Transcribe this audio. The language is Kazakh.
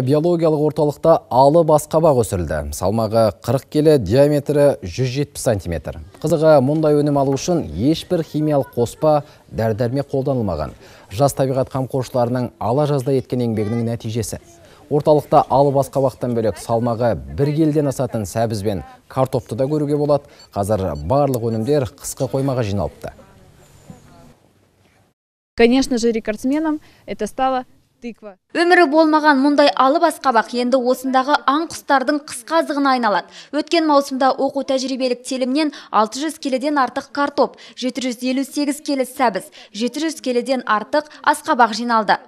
биологиялық орталықта алы басқабақ өсірілді. Салмағы 40 келі, диаметрі 170 сантиметр. Қызыға мұндай өнім алу үшін ешбір химиялық қоспа дәрдәрме қолданылмаған. Жас табиғат қамқоршыларының ала жазда еткен еңбегінің нәтижесі. Орталықта алы басқабақтан бөлек салмағы бір келден асатын сәбізбен бен картопты да көруге болады. Қазір барлық өнімдер қысқы қоймаға жиналыпты. Конечно же, рекордсменом это стало тыква өмірі болмаған мұндай алып асқабақ енді осындағы аң құстардың қысқа айналады өткен маусымда оқу тәжірибелік телімнен 600 келеден артық картоп 758 келі сәбіз 700 келеден артық асқабақ жиналды